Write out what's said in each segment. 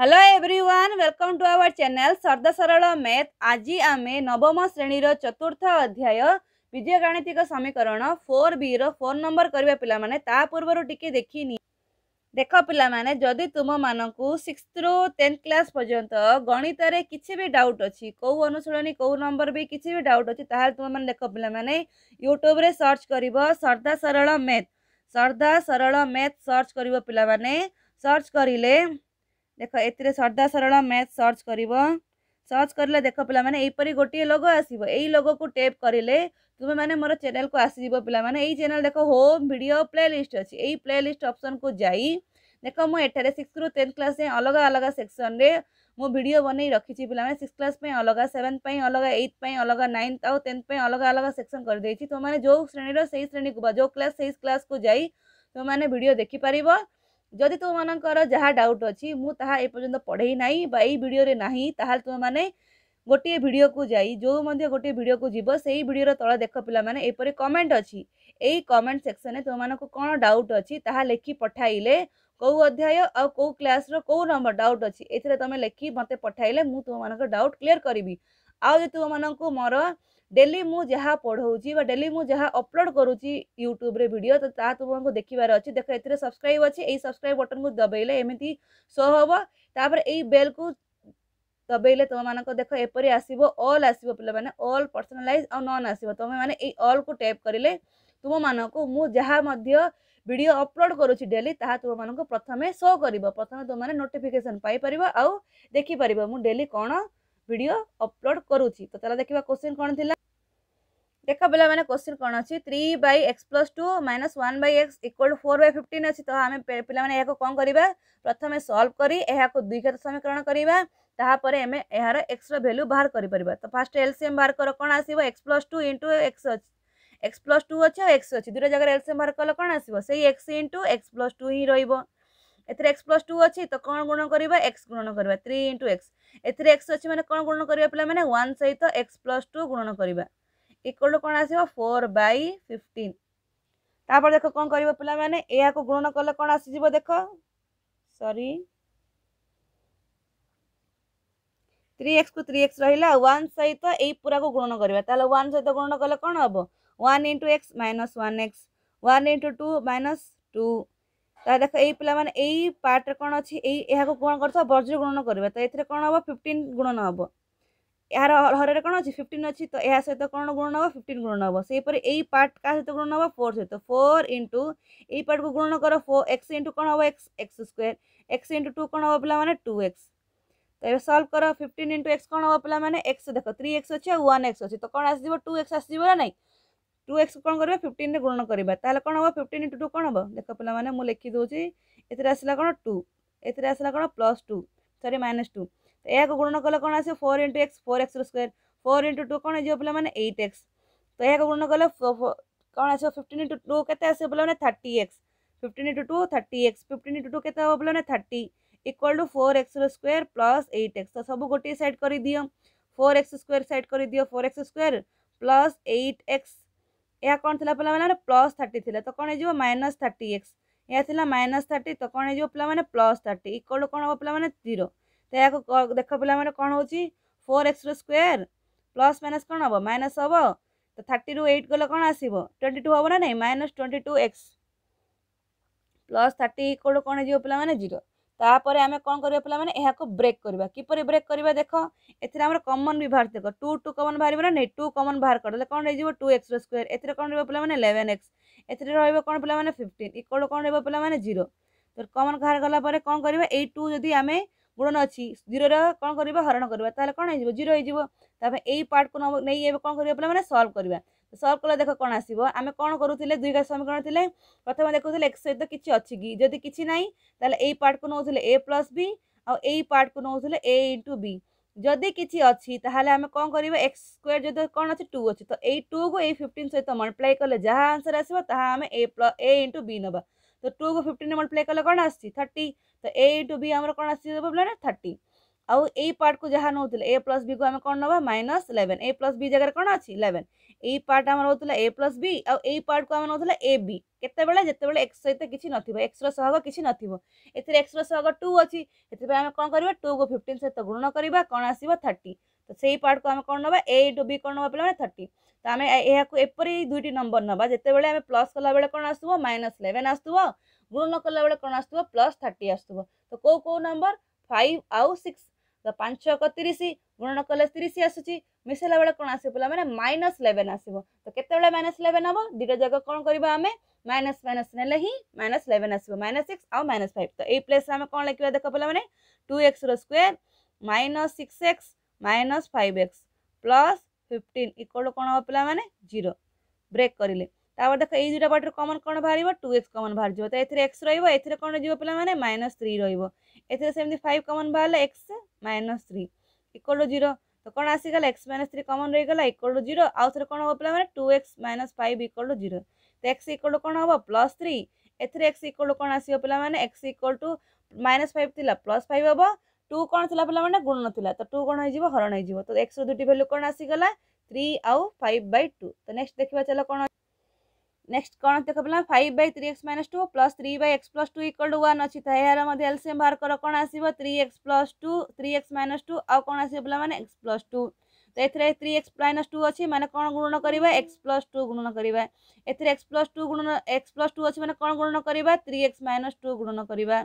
hello everyone welcome to our channel Sarda Saral math आज आमे नवम श्रेणी चतुर्थ अध्याय विजय गाणितक समीकरण फोर बी र फोन नम्बर गरेको पूर्व टी देखनी देख पाने जति तम म सिक्स रु टेन्थ क्ला पर्यन्त गणितले कि डाउट नंबर भी अनुशीली केही नम्बर देख पाने युट्युब्रे search सर्दा Saral math सर्दा Saral math search कर पिने सर्च करें देख ए सर्दा सरल मैथ सर्च कर सर्च कर देख पानेपर गोटे लोग आस लोग को टेप करें तुम्हें मोर चेल को आसीज यही चेल देख होम भिड प्ले लिस्ट अच्छी यही प्ले लिस्ट अप्सन को जी देख मुझे सिक्स रू टेन्थ क्लास जाए अलग अलग सेक्सन में मुझ भिड बन रखी पे सिक्स क्लास अलग सेवेन्थ अलग एइथ अलग नाइन्थ आउ टेन्थ अलग अलग सेक्शन कर देती तुम्हें जो श्रेणी से ही श्रेणी को जो क्लास से क्लास को जी तुम्हें भिड देखिपार ଯଦି ତୁମମାନଙ୍କର ଯାହା ଡାଉଟ୍ ଅଛି ମୁଁ ତାହା ଏପର୍ଯ୍ୟନ୍ତ ପଢ଼େଇ ନାହିଁ ବା ଏଇ ଭିଡ଼ିଓରେ ନାହିଁ ତାହେଲେ ତୁମେମାନେ ଗୋଟିଏ ଭିଡ଼ିଓକୁ ଯାଇ ଯେଉଁ ମଧ୍ୟ ଗୋଟିଏ ଭିଡ଼ିଓକୁ ଯିବ ସେଇ ଭିଡ଼ିଓର ତଳେ ଦେଖ ପିଲାମାନେ ଏପରି କମେଣ୍ଟ ଅଛି ଏଇ କମେଣ୍ଟ ସେକ୍ସନରେ ତୁମମାନଙ୍କୁ କ'ଣ ଡାଉଟ୍ ଅଛି ତାହା ଲେଖି ପଠାଇଲେ କେଉଁ ଅଧ୍ୟାୟ ଆଉ କେଉଁ କ୍ଲାସ୍ର କେଉଁ ନମ୍ବର ଡାଉଟ୍ ଅଛି ଏଥିରେ ତୁମେ ଲେଖି ମୋତେ ପଠାଇଲେ ମୁଁ ତୁମମାନଙ୍କ ଡାଉଟ୍ କ୍ଲିଅର୍ କରିବି ଆଉ ଯଦି ତୁମମାନଙ୍କୁ ମୋର डेली मुझ पढ़ाऊँगी डेली मुझे अपलोड करुँच यूट्यूब्रे भिड तो तुमको देखार अच्छे देख ए सब्सक्राइब अच्छे ये सब्सक्राइब बटन को दबेले एमती शो हम तापर यही बेल को दबेले तुम मानक देख एपरी आसो अल आस पे अल पर्सनालाइज आउ नन आस मैंने अल् को टैप करें तुम मानक मुझे भिड अपलोड करुच्ची डेली ताम मानक प्रथम शो कर प्रथम तुमने नोटिफिकेसन पाइपर आ देखिपर मुझे डेली कौन વિડિઓ અપલોડ કરું છી તો ચાલે દેખવા ક્વેશ્ચન કોન થીલા દેખા પેલા મને ક્વેશ્ચન કોણ છે 3/x+2 - 1/x = 4/15 છે તો આમે પેલા મને આકો કોણ કરીવા પ્રથમે સોલ્વ કરી એ આકો દ્વિઘાત સમીકરણ કરીવા તાપરે અમે યહારા x નો વેલ્યુ બહાર કરી પરવા તો ફર્સ્ટ એલસીએમ બાર કર કોણ આસીબો x+2 * x x+2 છે x છે દૂરે જગ્યા એલસીએમ બાર કર કોણ આસીબો સહી x * x+2 હી રહીબો एक्स प्लस टू अच्छी तो कौन गुण करवा एक्स गुणन करवा थ्री इंटु एक्स एक्स अच्छी मैंने कौन गुण करवा पे मैंने वन सहित एक्स प्लस टू गुणन करवा इक्वल टू कौन आसो फोर बै फिफ्टीन तापर देख कौन कर पे यहाँ गुणन कले कौन आसीज देख सरी थ्री एक्स को थ्री एक्स रहा वन सहित यही पूरा को गुणन करवा वन सहित गुणन कले कौन हम one into x minus one x one into two minus two ତାହେଲେ ଦେଖ ଏଇ ପିଲାମାନେ ଏଇ ପାର୍ଟରେ କ'ଣ ଅଛି ଏଇ ଏହାକୁ କ'ଣ କରୁଥିବା ବଜ୍ର ଗୁଣନ କରିବା ତ ଏଥିରେ କ'ଣ ହେବ ଫିଫ୍ଟିନ୍ ଗୁଣନ ହେବ ଏହାର ହରରେ କ'ଣ ଅଛି ଫିଫ୍ଟିନ୍ ଅଛି ତ ଏହା ସହିତ କ'ଣ ଗୁଣନ ହେବ ଫିଫ୍ଟିନ୍ ଗୁଣନ ହେବ ସେହିପରି ଏଇ ପାର୍ଟ କାହା ସହିତ ଗୁଣନ ହେବ ଫୋର୍ ସହିତ ଫୋର୍ ଇଣ୍ଟୁ ଏଇ ପାର୍ଟକୁ ଗୁଣନ କର ଫୋ ଏକ୍ସ ଇଣ୍ଟୁ କ'ଣ ହେବ x x square x into two କ'ଣ ହେବ ପିଲାମାନେ ଟୁ ଏକ୍ସ ତ ଏବେ ସଲ୍ଭ କର ଫିଫ୍ଟିନ୍ ଇଣ୍ଟୁ ଏକ୍ସ କ'ଣ ହେବ ପିଲାମାନେ ଏକ୍ସ ଦେଖ ଥ୍ରୀ ଏକ୍ସ ଅଛି ଆଉ ୱାନ୍ ଏକ୍ସ ଅଛି ତ କ'ଣ ଆସିଯିବ ଟୁ ଏକ୍ସ ଆସିଯିବ ନା ନାହିଁ टू एक्स कौन करवा फिफ्टन में गुण करवा कौन हम फिफ्टन इंटू टू कौन हम देख पे मुझे लिखिदेगी एर आसला कौन टू एर आसला कौन प्लस टू सरी माइनस टू तो यह गुण कले कौन आस four into x four x square four into two कौन हो पाला एट एक्स तो यह गुण कले कौन आस फिफ्टन इंटु टू के पाने thirty x fifteen into two thirty x fifteen into two के हम पाला thirty equal to four x square plus eight x तो सब गोटे सैड कर दि फोर एक्स स्क् सैड कर दि four x square plus eight x ଏହା କ'ଣ ଥିଲା ପିଲାମାନେ ପ୍ଲସ୍ ଥାର୍ଟି ଥିଲା ତ କ'ଣ ହେଇଯିବ ମାଇନସ୍ ଥାର୍ଟି ଏକ୍ସ ଏହା ଥିଲା ମାଇନସ୍ ଥାର୍ଟି ତ କ'ଣ ହେଇଯିବ ପିଲାମାନେ ପ୍ଲସ୍ ଥାର୍ଟି ଇକ୍ୱାଲ୍ କ'ଣ ହେବ ପିଲାମାନେ ଜିରୋ ତ ଏହାକୁ ଦେଖ ପିଲାମାନେ କ'ଣ ହେଉଛି ଫୋର୍ ଏକ୍ସର ସ୍କୋୟାର ପ୍ଲସ୍ ମାଇନସ୍ କ'ଣ ହେବ ମାଇନସ୍ ହେବ ତ ଥାର୍ଟିରୁ ଏଇଟ୍ ଗଲେ କ'ଣ ଆସିବ ଟ୍ୱେଣ୍ଟି ଟୁ ହେବ ନା ନାହିଁ minus twenty two x plus thirty equal କ'ଣ ହେଇଯିବ ପିଲାମାନେ ଜିରୋ ତାପରେ ଆମେ କ'ଣ କରିବା ପିଲାମାନେ ଏହାକୁ ବ୍ରେକ୍ କରିବା କିପରି ବ୍ରେକ୍ କରିବା ଦେଖ ଏଥିରେ ଆମର କମନ୍ ବି ବାହାର ଦେଖ ଟୁ ଟୁ କମନ୍ ବାହାରିବ ନା ନାଇଁ ଟୁ କମନ୍ ବାହାର କରିଦେଲେ କ'ଣ ହେଇଯିବ ଟୁ ଏକ୍ସର ସ୍କୋୟାର ଏଥିରେ କ'ଣ ରହିବ ପିଲାମାନେ ଇଲେଭେନ୍ ଏକ୍ସ ଏଥିରେ ରହିବ କ'ଣ ପିଲାମାନେ ଫିଫ୍ଟିନ୍ ଇକ୍ୱାଲ୍ କ'ଣ ରହିବ ପିଲାମାନେ ଜିରୋ ତ କମନ୍ ବାହାର କଲା ପରେ କ'ଣ କରିବା ଏଇ ଟୁ ଯଦି ଆମେ ଗୁଣନ ଅଛି ଜିରୋର କ'ଣ କରିବା ହରଣ କରିବା ତାହେଲେ କ'ଣ ହେଇଯିବ ଜିରୋ ହେଇଯିବ ତାପରେ ଏଇ ପାର୍ଟକୁ ନେଇ ଏବେ କ'ଣ କରିବା ପିଲାମାନେ ସଲ୍ଭ କରିବା সলভ কলে দেখ কোণ আসব আমি কোণ করুলে দুই ঘাত সমীকরণ লে প্রথমে দেখুলে এক্স সহিত কিছু অছি কি যদি কিছু নাই তাহলে এই পার্টকু নেউলে এ প্লস বি আউ এই পার্টকু নেউলে এ ইন্টু বি যদি কিছু অছি তাহলে আমি কোণ করিবা এক্স স্কোয়ার যদি কোণ আছে টু অছি তো এই টু কু এই ফিফটিন সহিত মল্টিপ্লাই কলে যা আনসর আসব তাহা আমি a plus a into b নবা তো টু কু ফিফটিন মল্টিপ্লাই কলে কোণ আসছি থার্টি তো এ ইন্টু বি আমার কোণ আসছে থার্টি ଆଉ ଏଇ ପାର୍ଟକୁ ଯାହା ନେଉଥିଲେ ଏ ପ୍ଲସ୍ ବିକୁ ଆମେ କ'ଣ ନେବା minus eleven a plus b ଜାଗାରେ କ'ଣ ଅଛି ଇଲେଭେନ୍ ଏଇ ପାର୍ଟ ଆମର ହେଉଥିଲା ଏ ପ୍ଲସ୍ ବି ଆଉ ଏଇ ପାର୍ଟକୁ ଆମେ ନେଉଥିଲେ ଏ ବି କେତେବେଳେ ଯେତେବେଳେ ଏକ୍ସ ସହିତ କିଛି ନଥିବ ଏକ୍ସର ସହଗ କିଛି ନଥିବ ଏଥିରେ ଏକ୍ସର ସହଗ ଟୁ ଅଛି ସେଥିପାଇଁ ଆମେ କ'ଣ କରିବା ଟୁକୁ ଫିଫ୍ଟିନ୍ ସହିତ ଗୁଣନ କରିବା କ'ଣ ଆସିବ ଥାର୍ଟି ତ ସେଇ ପାର୍ଟକୁ ଆମେ କ'ଣ ନେବା ଏ ଟୁ ବି କ'ଣ ନେବା ପିଲାମାନେ ଥାର୍ଟି ତ ଆମେ ଏହାକୁ ଏପରି ଦୁଇଟି ନମ୍ବର ନେବା ଯେତେବେଳେ ଆମେ ପ୍ଲସ୍ କଲାବେଳେ କ'ଣ ଆସୁଥିବ ମାଇନସ୍ ଇଲେଭେନ୍ ଆସୁଥିବ ଗୁଣନ କଲାବେଳେ କ'ଣ ଆସୁଥିବ ପ୍ଲସ୍ ଥାର୍ଟି ଆସୁଥିବ ତ କେଉଁ କେଉଁ ନମ୍ବର ଫାଇଭ୍ ଆଉ ସିକ୍ସ ତ ପାଞ୍ଚ ଏକ ତିରିଶ ଗୁଣନ କଲେ ତିରିଶ ଆସୁଛି ମିଶାଇଲା ବେଳେ କ'ଣ ଆସିବ ପିଲାମାନେ ମାଇନସ୍ ଇଲେଭେନ୍ ଆସିବ ତ କେତେବେଳେ ମାଇନସ୍ ଇଲେଭେନ୍ ହେବ ଦୁଇଟା ଯାକ କ'ଣ କରିବା ଆମେ ମାଇନସ୍ ମାଇନସ୍ ନେଲେ ହିଁ ମାଇନସ୍ ଇଲେଭେନ୍ ଆସିବ ମାଇନସ୍ ସିକ୍ସ ଆଉ ମାଇନସ୍ ଫାଇଭ୍ ତ ଏଇ ପ୍ଲେସ୍ରେ ଆମେ କ'ଣ ଲେଖିବା ଦେଖ ପିଲାମାନେ ଟୁ ଏକ୍ସର square minus six x minus five x plus fifteen equal କ'ଣ ହେବ ପିଲାମାନେ ଜିରୋ ବ୍ରେକ୍ କରିଲେ তাপরে দেখ এই দুইটা পার্টর কমন କ'ଣ ବାହାରିବ ଟୁ ଏକ୍ସ କମନ୍ ବାହାରିଯିବ ତ ଏଥିରେ ଏକ୍ସ ରହିବ ଏଥିରେ କ'ଣ ଯିବ ପିଲାମାନେ ମାଇନସ୍ ଥ୍ରୀ ରହିବ ଏଥିରେ ସେମିତି ଫାଇଭ୍ କମନ୍ ବାହାରିଲା x minus three equal to zero ତ କ'ଣ ଆସିଗଲା ଏକ୍ସ ମାଇନସ୍ ଥ୍ରୀ କମନ୍ ରହିଗଲା ଇକ୍ୱାଲ୍ ଟୁ ଜିରୋ ଆଉ ଥରେ କ'ଣ ହେବ ପିଲାମାନେ two x minus five equal to zero ତ ଏକ୍ସ ଇକ୍ୱାଲ୍ ଟୁ କ'ଣ ହେବ ପ୍ଲସ୍ ଥ୍ରୀ ଏଥିରେ ଏକ୍ସ ଇକ୍ୱାଲ୍ ଟୁ କ'ଣ ଆସିବ ପିଲାମାନେ x equal to minus five ଥିଲା ପ୍ଲସ୍ ଫାଇଭ୍ ହେବ ଟୁ କ'ଣ ଥିଲା ପିଲାମାନେ ଗୁଣ ନଥିଲା ତ ଟୁ କ'ଣ ହେଇଯିବ ହରଣ ହେଇଯିବ ତ ଏକ୍ସର ଦୁଇଟି ଭ୍ୟାଲ୍ୟୁ କ'ଣ ଆସିଗଲା ଥ୍ରୀ ଆଉ ଫାଇଭ୍ ବାଇ ଟୁ ତ ନେକ୍ସଟ ଦେଖିବା ଚାଲ କ'ଣ ನೆಕ್ಸ್ಟ್ କ'ଣ ಅಂತ ತಗೊಳ್ಳ five by three x minus two plus three by x plus two equal to one ଅଛି ତ ଏହାର ମଧ୍ୟ ଏଲ୍ସିଏମ୍ ବାହାର କର କ'ଣ ଆସିବ three x plus two three x minus two ଆଉ କ'ଣ ଆସିବ ପିଲାମାନେ ଏକ୍ସ ପ୍ଲସ୍ ଟୁ ତ ଏଥିରେ ଥ୍ରୀ ଏକ୍ସ ମାଇନସ୍ ଟୁ ଅଛି ମାନେ କ'ଣ ଗୁଣନ କରିବା ଏକ୍ସ ପ୍ଲସ୍ ଟୁ ଗୁଣନ କରିବା ଏଥିରେ ଏକ୍ସ ପ୍ଲସ୍ ଟୁ ଗୁଣନ ଏକ୍ସ ପ୍ଲସ୍ ଟୁ ଅଛି ମାନେ କ'ଣ ଗୁଣନ କରିବା ଥ୍ରୀ ଏକ୍ସ ମାଇନସ୍ ଟୁ ଗୁଣନ କରିବା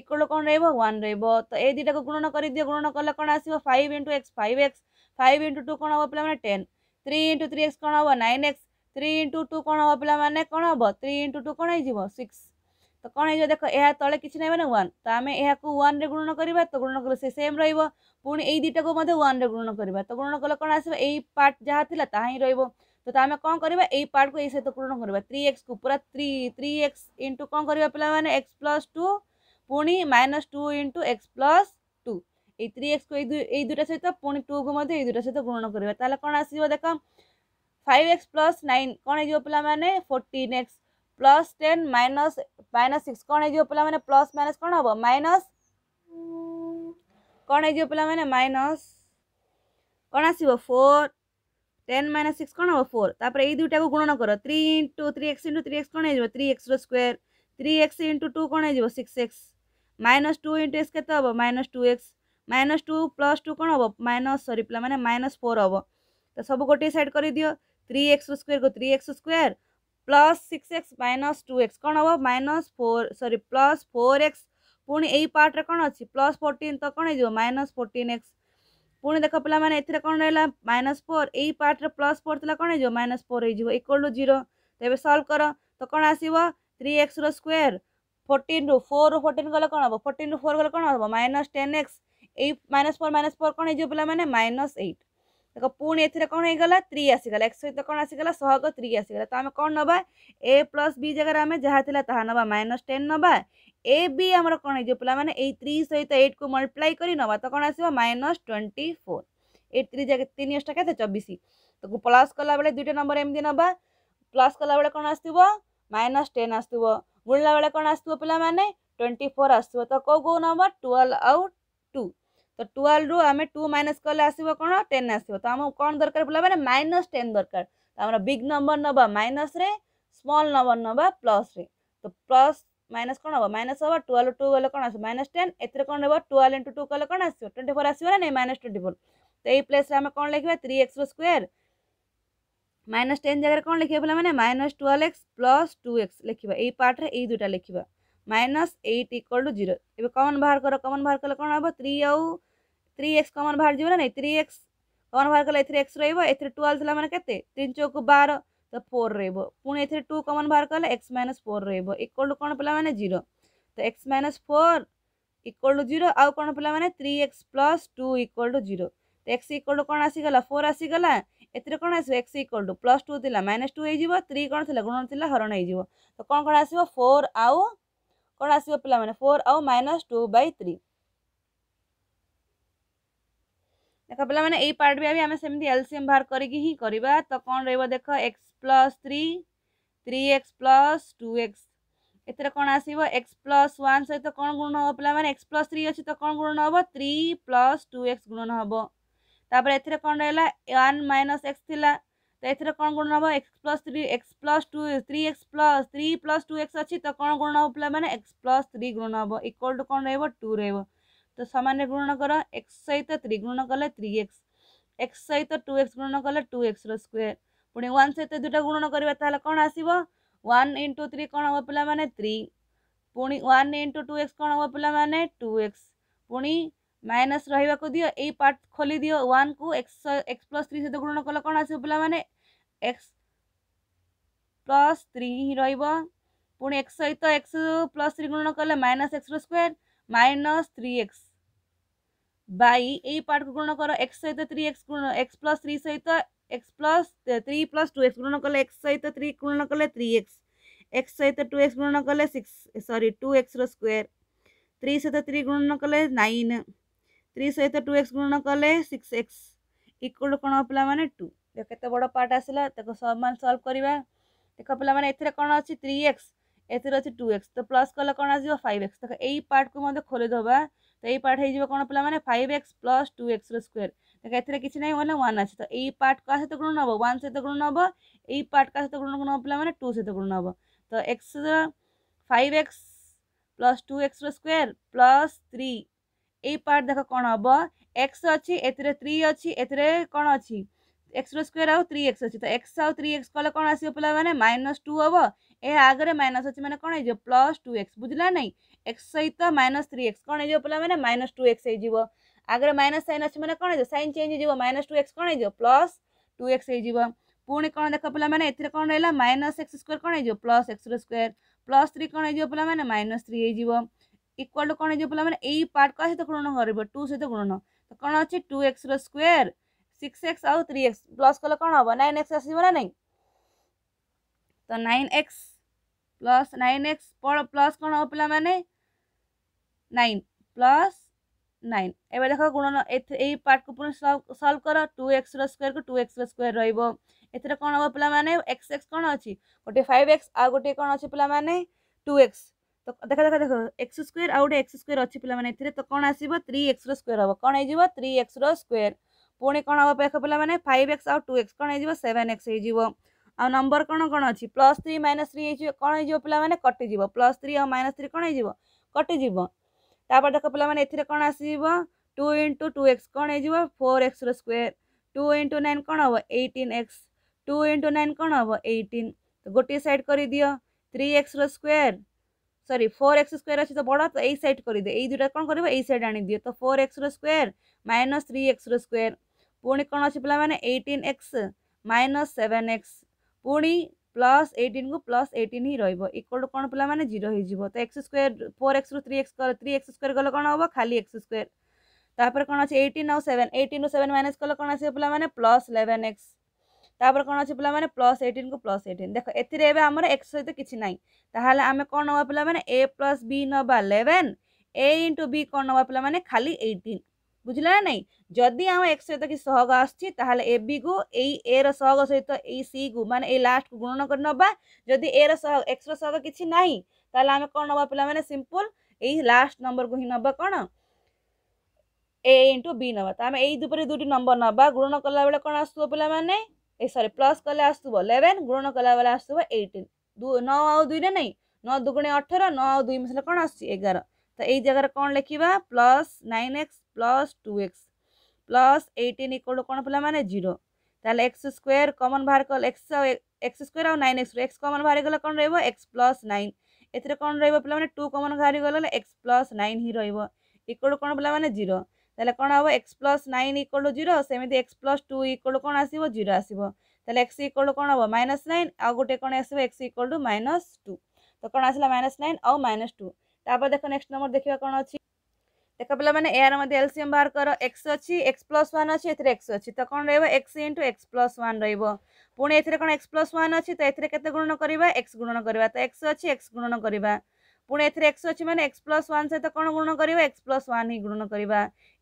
ଇକ୍ୱାଲ୍ କ'ଣ ରହିବ ୱାନ୍ ରହିବ ତ ଏଇ ଦୁଇଟାକୁ ଗୁଣନ କରିଦିଅ ଗୁଣନ କଲେ କ'ଣ ଆସିବ five into x five x five into two କ'ଣ ହେବ ପିଲାମାନେ ten three into three x କ'ଣ ହେବ nine x three into two कौन हम पा मैंने कौन हम थ्री इंटु टू कौन हो सिक्स तो कौन हो देख यह तले कि ना मैंने वन तो आम यह वन गुणन करवा तो गुणन कले सेम रुण है यही दुटा को मैं वन गुणन करवा तो गुणन कले कौन आसा पार्ट जहाँ थी ही रोक तो आम कौन करवा पार्ट को यही सहित गुणन करवा थ्री एक्स को पूरा थ्री थ्री एक्स इंटु कौन करवा पा मैंने एक्स प्लस टू पुणी minus two into x plus two यी एक्स को यही दुटा सहित पुणी टू को दुटा सहित गुणन करवा कौन आसो देख फाइव एक्स प्लस नाइन कौन है पे पाने fourteen x plus ten minus minus six कौन पे पाने प्लस माइनस कौन हम माइनस कौन हो पाने माइनस कौन आसो टेन माइनस सिक्स कौन हम फोर तापर यही दुईटा को गुणन कर three into three x into three x कौन हो x square three x into two कौन हो six x minus two into x के minus two x minus two plus two कौन हम माइनस सरी पे माइनस फोर हम तो सब गोटे सैड कर दिव थ्री एक्स स्क्वेयर को three x square plus six x minus two x कौन हम माइनस फोर सरी प्लस फोर एक्स पुणी यही पार्ट्रे कौन अच्छी प्लस फोर्टन तो कौन हो माइनस फोर्टन एक्स पुणी देख पे एथेर कौन रहा माइनस फोर यही पार्ट्रे प्लस फोर थी कौन हो minus four equal to zero तेज सल्व कर तो कौन आसव थ्री एक्स रोयर फोर्टन रु फोर फोर्टन गले कौन हम फोर्टन रु फोर गले कौन हम माइनस टेन एक्स यही माइनस फोर माइनस फोर कौन हो पाने माइनस एट ଦେଖ ପୁଣି ଏଥିରେ କ'ଣ ହେଇଗଲା ଥ୍ରୀ ଆସିଗଲା ଏକ୍ସ ସହିତ କ'ଣ ଆସିଗଲା ସହକ ଥ୍ରୀ ଆସିଗଲା ତ ଆମେ କ'ଣ ନେବା ଏ ପ୍ଲସ୍ ବି ଜାଗାରେ ଆମେ ଯାହା ଥିଲା ତାହା ନେବା ମାଇନସ୍ ଟେନ୍ ନେବା ଏ ବି ଆମର କ'ଣ ହେଇଯିବ ପିଲାମାନେ ଏଇ ଥ୍ରୀ ସହିତ ଏଇଟ୍କୁ ମଲ୍ଟିପ୍ଲାଏ କରି ନେବା ତ କ'ଣ ଆସିବ minus twenty four eight three ଜାଗା ତିନି ଅଷ୍ଟା କେତେ ଚବିଶ ତାକୁ ପ୍ଲସ୍ କଲାବେଳେ ଦୁଇଟା ନମ୍ବର ଏମିତି ନେବା ପ୍ଲସ୍ କଲାବେଳେ କ'ଣ ଆସିବ ମାଇନସ୍ ଟେନ୍ ଆସିବ ଗୁଣିଲା ବେଳେ କ'ଣ ଆସିବ ପିଲାମାନେ ଟ୍ୱେଣ୍ଟି ଫୋର୍ ଆସିବ ତ କେଉଁ କେଉଁ ନମ୍ବର ଟୁଏଲ୍ଭ ଆଉ ଟୁ তো টুয়েলভ্রু আমি টু মাইনাস কলে আসব কোণ টেন আসব তো আমার কোণ দরকার পিলামানে মাইনস টেন দরকার তো আমার বিগ নম্বর নবা মাইনসরে স্মল নম্বর নবা প্লসরে তো প্লস মাইনস কোণ হব মাইনস হব টুয়েলভ টু গেলে কোণ আসবে মাইনস টেন এতে কোণ হব টুয়েলভ ইন্টু টু কলে কোণ আসবে টোয়েন্টি ফোর আসবে না নাই মাইনস টোয়েন্টি ফোর তো এই প্লেসরে আমি কোণ লিখবা থ্রি এক্সর স্কোয়ার মাইনস টেন জায়গায় কোণ লিখবা পিলামানে minus twelve x plus two x লিখবা এই পার্টরে এই দুইটা লিখবা minus eight equal to zero common बाहर कर कमन बाहर कले कौन हम थ्री आउ ଥ୍ରୀ ଏକ୍ସ କମନ୍ ବାହାରି ଯିବ ନା ନାହିଁ ଥ୍ରୀ ଏକ୍ସ କମନ୍ ବାହାର କଲେ ଏଥିରେ ଏକ୍ସ ରହିବ ଏଥିରେ ଟୁଏଲ୍ଭ ଥିଲା ମାନେ କେତେ ତିନି ଚଉକୁ ବାର ତ ଫୋର୍ ରହିବ ପୁଣି ଏଥିରେ ଟୁ କମନ୍ ବାହାର କଲେ ଏକ୍ସ ମାଇନସ୍ ଫୋର୍ ରହିବ ଇକ୍ୱାଲ୍ ଟୁ କ'ଣ ପିଲାମାନେ ଜିରୋ ତ x minus four equal to zero ଆଉ କ'ଣ ପିଲାମାନେ three x plus two equal to zero ତ ଏକ୍ସ ଇକ୍ୱାଲ୍ ଟୁ କ'ଣ ଆସିଗଲା ଫୋର୍ ଆସିଗଲା ଏଥିରେ କ'ଣ ଆସିବ x equal to plus two ଥିଲା ମାଇନସ୍ ଟୁ ହେଇଯିବ ଥ୍ରୀ କ'ଣ ଥିଲା ଗୁଣ ଥିଲା ହରଣ ହେଇଯିବ ତ କ'ଣ କ'ଣ ଆସିବ ଫୋର୍ ଆଉ କ'ଣ ଆସିବ ପିଲାମାନେ ଫୋର୍ ଆଉ ମାଇନସ୍ ଟୁ ବାଇ ଥ୍ରୀ देख पे मैंने पार्ट भी आम सेम एलसीयम बाहर करी करवा तो कौन रेख x plus three three x plus two x एथेर कौन आस प्लस वन सहित कौन गुण हम पे मैंने एक्स प्लस थ्री अच्छे तो कौन गुणन हम थ्री प्लस टू एक्स गुणन हम तापर ए कौन रहा वन माइनस एक्स था तो एथेर कौन गुणन हम x plus three x plus two three x plus three plus two x अच्छी तो कौन गुण हम पे मैंने एक्स प्लस थ्री गुण हम इक्वाल टू कौन रू रहा तो सामान गुण कर एक्स सहित थ्री त्रिगुण कले थ्री एक्स एक्स सहित टू एक्स गुण कले टू एक्स स्क् पुणी वन सहित दुटा गुण करवा कौन आसान वन इंटु थ्री कौन हम पे मैंने थ्री पुणी वन इंटु टू एक्स कौन हम पे मैंने टू एक्स पुणी माइनस रहा दि यार्ट खोली दियो वन को एक्स एक्स प्लस थ्री सहित गुण कले कौन आस पा मैंने एक्स प्लस थ्री ही र एक्स सहित एक्स प्लस थ्री त्रिगुण कले minus x square minus three x by ఈ పార్ట్కు గుణన కరో ఎక్స్ అయితే త్రీ ఎక్స్ గుణ ఎక్స్ ప్లస్ త్రీ సହିତ x plus three plus two x గుణన కଲେ ఎక్స్ సହିତ త్రీ గుణన కଲେ త్రీ ఎక్స్ ఎక్స్ సହିତ టూ ఎక్స్ గుణన కଲେ సిక్స్ సారీ టూ ఎక్స్ର ସ୍କୋୟାର త్రీ సହିତ త్రీ గుణన కଲେ నైన్ త్రీ సହିତ టూ ఎక్స్ గుଣନ କଲେ ସିକ୍ସ ଏକ୍ସ ଇକ୍ୱାଲ୍ କ'ଣ ପିଲାମାନେ ଟୁ ଦେଖ କେତେ ବଡ଼ ପାର୍ଟ ଆସିଲା ତାକୁ ସମାନ ସଲ୍ଭ କରିବା ଦେଖ ପିଲାମାନେ ଏଥିରେ କ'ଣ ଅଛି ଥ୍ରୀ ଏକ୍ସ ଏଥିରେ ଅଛି ଟୁ ଏକ୍ସ ତ ପ୍ଲସ୍ କଲେ କ'ଣ ଆସିବ ଫାଇଭ୍ ଏକ୍ସ ଦେଖ ଏଇ ପାର୍ଟକୁ ମଧ୍ୟ ଖୋଲିଦେବା তো এই ପାର୍ଟ ହେଇଯିବ କ'ଣ ପିଲାମାନେ ଫାଇଭ୍ ଏକ୍ସ ପ୍ଲସ୍ ଟୁ ଏକ୍ସର ସ୍କୋୟାର୍ ଦେଖ ଏଥିରେ କିଛି ନାହିଁ ମାନେ ୱାନ୍ ଅଛି ତ ଏଇ ପାର୍ଟ କାହା ସହିତ ଗୁଣ ନେବ ୱାନ୍ ସହିତ ଗୁଣ ନେବ ଏଇ ପାର୍ଟ କାହା ସହିତ ଗୁଣ ନେବ ପିଲାମାନେ ଟୁ ସହିତ ଗୁଣ ନେବ ତ ଏକ୍ସର ଫାଇଭ୍ ଏକ୍ସ ପ୍ଲସ୍ ଟୁ ଏକ୍ସର ସ୍କୋୟାର୍ ପ୍ଲସ୍ ଥ୍ରୀ ଏଇ ପାର୍ଟ ଦେଖ କ'ଣ ହେବ ଏକ୍ସ ଅଛି ଏଥିରେ ଥ୍ରୀ ଅଛି ଏଥିରେ କ'ଣ ଅଛି এক্সর স্কোয়ার আউ থ্রি এক্স অছি তো এক্স আউ থ্রি এক্স কলে কোণ আসবে পিলা মানে মাইনস টু হব এ আগরে মাইনস অছি মানে কোণ হয়ে প্লস টু এক্স বুঝলা না এক্স সহিত মাইনস থ্রি এক্স কোণ হয়ে পিলা মানে মাইনস টু এক্স হয়ে আগরে মাইনস সাইন অছি মানে কোণ হয়ে সাইন চেঞ্জ হয়ে মাইনস টু এক্স কোণ হয়ে প্লস টু এক্স হয়ে পুঁ কোণ দেখ পিলা মানে এর কোণ রা মাইনস এক্স স্কোয়ার কোণ হয়ে প্লস এক্সর স্কোয়ার প্লস থ্রি কোণ হয়ে পিলা মানে মাইনস থ্রি হয়ে ইকুয়াল টু কোণ হয়ে পিলা মানে এই পার্ট কাহ সহ গুণন করব টু সহ গুণন তো কোণ অছে টু এক্সর স্কোয়ার सिक्स एक्स आउ थ्री एक्स प्लस कल कौन हम नाइन एक्स आसो ना नाई तो nine x plus nine x plus कौन हम पे मैंने नाइन प्लस नाइन एवं देख गुण यही पार्ट को पुणी सल्व कर टू एक्स रोयर को टू एक्स रोयर रोर कौन हम पे मैंने एक्स एक्स कौन अच्छी गोटे फाइव एक्स आ गोटे कौन अच्छे पे मैंने टू एक्स तो देख देख देख एक्स स्क्वयर आउ गोटे एक्स स्क्वयर अच्छी पे मैंने तो कौन आसो थ्री एक्स रोयर हम कौन हो थ्री ପୁଣି କ'ଣ ହେବ ପାଖ ପିଲାମାନେ ଫାଇଭ୍ ଏକ୍ସ ଆଉ ଟୁ ଏକ୍ସ କ'ଣ ହେଇଯିବ ସେଭେନ୍ ଏକ୍ସ ହେଇଯିବ ଆଉ ନମ୍ବର କ'ଣ କ'ଣ ଅଛି ପ୍ଲସ୍ ଥ୍ରୀ ମାଇନସ୍ ଥ୍ରୀ ହେଇଯିବ କ'ଣ ହେଇଯିବ ପିଲାମାନେ କଟିଯିବ ପ୍ଲସ୍ ଥ୍ରୀ ଆଉ ମାଇନସ୍ ଥ୍ରୀ କ'ଣ ହେଇଯିବ କଟିଯିବ ତାପରେ ଦେଖ ପିଲାମାନେ ଏଥିରେ କ'ଣ ଆସିଯିବ ଟୁ ଇଣ୍ଟୁ ଟୁ ଏକ୍ସ କ'ଣ ହେଇଯିବ ଫୋର୍ ଏକ୍ସର ସ୍କୋୟାର ଟୁ ଇଣ୍ଟୁ ନାଇନ୍ କ'ଣ ହେବ eighteen x two into nine କ'ଣ ହେବ ଏଇଟିନ୍ ଗୋଟିଏ ସାଇଡ଼୍ କରିଦିଅ ଥ୍ରୀ ଏକ୍ସର ସ୍କୋୟାର ସରି ଫୋର୍ ଏକ୍ସ ସ୍କୋୟାର ଅଛି ତ ବଡ଼ ତ ଏଇ ସାଇଡ଼୍ କରିଦିଅ ଏଇ ଦୁଇଟା କ'ଣ କରିବ ଏଇ ସାଇଡ଼୍ ଆଣିଦିଅ ତ ଫୋର୍ ଏକ୍ସର ସ୍କୋୟାର ମାଇନସ୍ ଥ୍ରୀ ଏକ୍ସର ସ୍କୋୟାର ପୁଣି କ'ଣ ଅଛି ପିଲାମାନେ eighteen x minus seven x ପୁଣି ପ୍ଲସ୍ ଏଇଟିନ୍କୁ ପ୍ଲସ୍ ଏଇଟିନ୍ ହିଁ ରହିବ ଇକ୍ୱାଲ୍ ଟୁ କ'ଣ ପିଲାମାନେ ଜିରୋ ହେଇଯିବ ତ ଏକ୍ସ ସ୍କୋୟାର ଫୋର୍ ଏକ୍ସରୁ three x three x square ଗଲେ କ'ଣ ହେବ ଖାଲି ଏକ୍ସ ସ୍କୋୟାର ତାପରେ କ'ଣ ଅଛି ଏଇଟିନ୍ ଆଉ ସେଭେନ୍ ଏଇଟିନ୍ରୁ ସେଭେନ୍ ମାଇନସ୍ କଲେ କ'ଣ ଆସିବ ପିଲାମାନେ ପ୍ଲସ୍ ଇଲେଭେନ୍ ଏକ୍ସ ତାପରେ କ'ଣ ଅଛି ପିଲାମାନେ ପ୍ଲସ୍ ଏଇଟିନ୍କୁ ପ୍ଲସ୍ ଏଇଟିନ୍ ଦେଖ ଏଥିରେ ଏବେ ଆମର ଏକ୍ସ ସହିତ କିଛି ନାହିଁ ତାହେଲେ ଆମେ କ'ଣ ନେବା ପିଲାମାନେ ଏ ପ୍ଲସ୍ ବି ନେବା ଇଲେଭେନ୍ ଏ ଇଣ୍ଟୁ ବି କ'ଣ ନେବା ପିଲାମାନେ ଖାଲି ଏଇଟିନ୍ बुझला ना जदि आम एक्स सहित कि सहग आसे ए बी को ए रग सहित यही सी को मान य लास्ट को गुणन कर नवा जदि ए रग एक्स रग कि ना तो आम कौन नवा पे मैंने सिंपल लास्ट नंबर को ही नवा कौन ए इंटू बी नवा तो आम यही दुईट नंबर नवा गुणन कला बेल कौन आसो पे सरी प्लस कले आस इलेवेन गुणन कला बेल आसो एटीन नौ आई ना नौ दुगुणी अठर नौ आई मिसले कौन आसार ତ ଏଇ ଜାଗାରେ କ'ଣ ଲେଖିବା plus nine x plus two x plus eighteen equal କ'ଣ ପିଲାମାନେ ଜିରୋ ତାହେଲେ ଏକ୍ସ ସ୍କୋୟାର କମନ୍ ବାହାର କଲେ ଏକ୍ସ ଆଉ ଏକ୍ସ ସ୍କୋୟାର ଆଉ ନାଇନ୍ ଏକ୍ସରୁ ଏକ୍ସ କମନ୍ ବାହାରି ଗଲେ କ'ଣ ରହିବ ଏକ୍ସ ପ୍ଲସ୍ ନାଇନ୍ ଏଥିରେ କ'ଣ ରହିବ ପିଲାମାନେ ଟୁ କମନ୍ ବାହାରି ଗଲେ ଏକ୍ସ ପ୍ଲସ୍ ନାଇନ୍ ହିଁ ରହିବ ଇକ୍ୱାଲ୍ କ'ଣ ପିଲାମାନେ ଜିରୋ ତାହେଲେ କ'ଣ ହେବ x plus nine equal to zero ସେମିତି ଏକ୍ସ ପ୍ଲସ୍ ଟୁ ଇକ୍ୱାଲ୍ କ'ଣ ଆସିବ ଜିରୋ ଆସିବ ତାହେଲେ ଏକ୍ସ ଇକ୍ୱାଲ୍ ଟୁ କ'ଣ ହେବ ମାଇନସ୍ ନାଇନ୍ ଆଉ ଗୋଟେ କ'ଣ ଆସିବ x equal to minus two ତ କ'ଣ ଆସିଲା ମାଇନସ୍ ନାଇନ୍ ଆଉ ମାଇନସ୍ ଟୁ ତାପରେ ଦେଖ ନେକ୍ସଟ ନମ୍ବର ଦେଖିବା କ'ଣ ଅଛି ଦେଖ ପିଲାମାନେ ଏହାର ମଧ୍ୟ ଏଲସିଏମ୍ ବାହାର କର ଏକ୍ସ ଅଛି ଏକ୍ସ ପ୍ଲସ୍ ୱାନ୍ ଅଛି ଏଥିରେ ଏକ୍ସ ଅଛି ତ କ'ଣ ରହିବ x into x plus one ରହିବ ପୁଣି ଏଥିରେ କ'ଣ ଏକ୍ସ ପ୍ଲସ୍ ୱାନ୍ ଅଛି ତ ଏଥିରେ କେତେ ଗୁଣନ କରିବା ଏକ୍ସ ଗୁଣନ କରିବା ତ ଏକ୍ସ ଅଛି ଏକ୍ସ ଗୁଣନ କରିବା ପୁଣି ଏଥିରେ ଏକ୍ସ ଅଛି ମାନେ ଏକ୍ସ ପ୍ଲସ୍ ୱାନ୍ ସହିତ କ'ଣ ଗୁଣ କରିବା ଏକ୍ସ ପ୍ଲସ୍ ୱାନ୍ ହିଁ ଗୁଣ କରିବା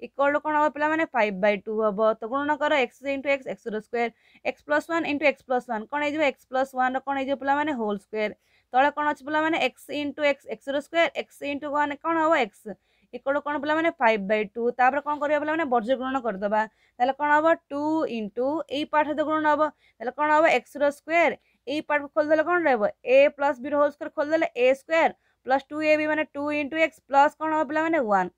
ଇକ୍ୱାଲ୍ କ'ଣ ହେବ ପିଲାମାନେ ଫାଇଭ୍ ବାଇ ଟୁ ହେବ ତ ଗୁଣ କର ଏକ୍ସ ଇଣ୍ଟୁ ଏକ୍ସ ଏକ୍ସର square x plus one into x plus one କ'ଣ ହେଇଯିବ ଏକ୍ସ ପ୍ଲସ୍ ୱାନ୍ର କ'ଣ ହେଇଯିବ ପିଲାମାନେ ହୋଲ୍ ସ୍କୋୟାର ତଳେ କ'ଣ ଅଛି ପିଲାମାନେ ଏକ୍ସ ଇଣ୍ଟୁ ଏକ୍ସ ଏକ୍ସର ସ୍କୋୟାର ଏକ୍ସ ଇଣ୍ଟୁ ୱାନ୍ କ'ଣ ହେବ ଏକ୍ସ ଇକ୍ୱାଲ୍ କ'ଣ ପିଲାମାନେ ଫାଇଭ୍ ବାଇ ଟୁ ତାପରେ କ'ଣ କରିବା ପିଲାମାନେ ବର୍ଜ୍ୟ ଗ୍ରହଣ କରିଦେବା ତାହେଲେ କ'ଣ ହେବ ଟୁ ଇଣ୍ଟୁ ଏଇ ପାଠ ତ ଗ୍ରହଣ ହେବ ତାହେଲେ କ'ଣ ହେବ ଏକ୍ସର ସ୍କୋୟାର ଏଇ ପାର୍ଟକୁ ଖୋଲିଦେଲେ କ'ଣ ରହିବ ଏ ପ୍ଲସ୍ ବିର ହୋଲ୍ ସ୍କୋୟାର ଖୋଲିଦେଲେ a square plus two a b मैंने टू इंटू एक्स प्लस कौन हम पे वन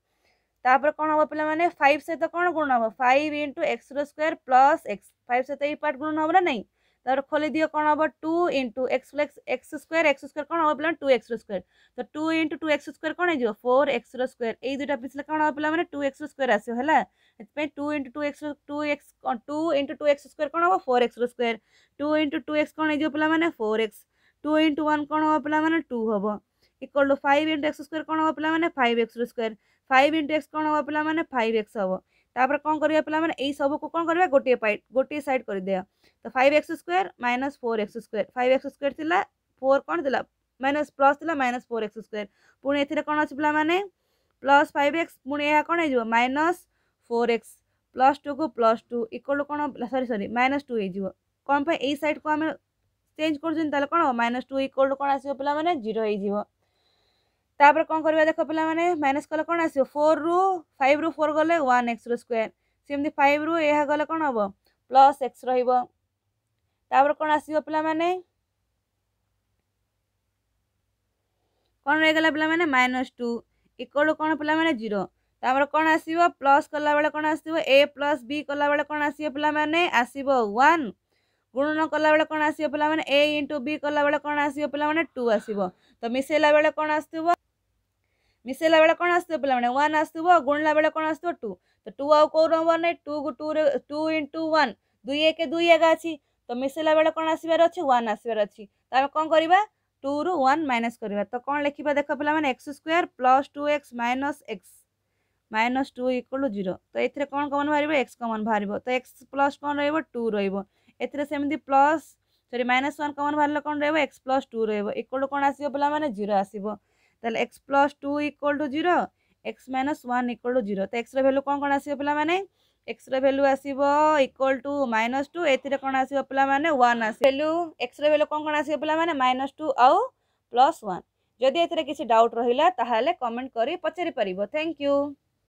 तापर कौन हम पे फाइव सहित कौन गुण हम फाइव इंटू एक्स रोयर प्लस एक्स फाइव सहित ये पार्ट गुण हम ना नहीं তারপরে খোলে দিয়ে কোণ হব two into x plus x square x square কোণ হব পিলা টু এক্স স্কোয়ার তো two into two x square কোণ হয়ে ফোর এক্স স্কোয়ার এই দুইটা পিছলে কোণ হব পিলা মানে টু এক্স স্কোয়ার আসবে হল এপাই two into two x two x two into two x square কোণ হব four x square two into two x কোণ হয়ে পিলা মানে four x two into one কোণ হব পিলা মানে টু হব equal to five into x square कौन हम पे five x square five into x कौन हम पे फाइव एक्स हम तापर कौन कर पे यही सब को कौन करवा गोटे पाइट गोटे सैड करदे तो five x square minus four x square five x square थी फोर कौन थी माइनस प्लस थी माइनस फोर एक्स स्क्वयर पुणी ए कौन अच्छे पे प्लस फाइव एक्स पुणी यह कौन हो minus four x plus two को प्लस टू इक्वल टू कौन सरी सरी माइनस टू हो कौन पर यही सैड को आम चेंज कर कौन माइनस टू इक्वल टू कौन आसो पे जीरो हो তাপরে কম করবা দেখ পিলামানে মাইনাস কলে কোণ আসবে ফোর রু ফাইভ রু ফোর গলে ওয়ান এক্স রু স্কোয়ার সেমতি ফাইভ রু এহা গলে কোণ হব প্লস এক্স রহব তাপরে কোণ আসব পিলামানে কোণ রহিগলা পিলামানে মাইনস টু ইকুয়াল কোণ পিলামানে জিরো তাপরে কোণ আসব প্লস কলাবেলে কোণ আসব এ প্লস বি কলাবেলে কোণ আসব পিলামানে আসব ওয়ান ଗୁଣନ କଲାବେଳେ କ'ଣ ଆସିବ ପିଲାମାନେ ଏ ଇଣ୍ଟୁ ବି କଲାବେଳେ କ'ଣ ଆସିବ ପିଲାମାନେ ଟୁ ଆସିବ ତ ମିଶାଇଲା ବେଳେ କ'ଣ ଆସିଥିବ ମିଶାଇଲା ବେଳେ କ'ଣ ଆସିବ ପିଲାମାନେ ୱାନ୍ ଆସିବ ଗୁଣିଲା ବେଳେ କ'ଣ ଆସିବ ଟୁ ତ ଟୁ ଆଉ କେଉଁ ନମ୍ବର ନାହିଁ ଟୁ ଟୁରେ ଟୁ ଇଣ୍ଟୁ ୱାନ୍ ଦୁଇ ଏକ ଦୁଇ ଏକ ଅଛି ତ ମିଶାଇଲା ବେଳେ କ'ଣ ଆସିବାର ଅଛି ୱାନ୍ ଆସିବାର ଅଛି ତ ଆମେ କ'ଣ କରିବା ଟୁରୁ ୱାନ୍ ମାଇନସ୍ କରିବା ତ କ'ଣ ଲେଖିବା ଦେଖ ପିଲାମାନେ x square plus two x minus x minus two equal zero ତ ଏଥିରେ କ'ଣ କମନ୍ ବାହାରିବ ଏକ୍ସ କମନ୍ ବାହାରିବ ତ ଏକ୍ସ ପ୍ଲସ୍ କ'ଣ ରହିବ ଟୁ ରହିବ ଏଥିରେ ସେମିତି plus sorry minus one common ବାହାରିଲେ କ'ଣ ରହିବ ଏକ୍ସ ପ୍ଲସ୍ ଟୁ ରହିବ ଇକ୍ୱାଲ୍ କ'ଣ ଆସିବ ପିଲାମାନେ ଜିରୋ ଆସିବ তাহলে x plus two equal to zero x minus one equal to zero তো এক্সর ভ্যালু କ'ଣ କ'ଣ ଆସିବ ପିଲାମାନେ এক্সর ভ্যালু আসব ইকুয়াল টু মাইনস টু এতে কোণ আসব পিলা মানে ওয়ান আসবে ভ্যালু এক্সর ভ্যালু কোণ কোণ আসব পিলা মানে মাইনস টু আউ প্লস ওয়ান যদি এতে কিছু ডাউট রহিলা তাহলে কমেন্ট করে পচারি পারিব থ্যাংক ইউ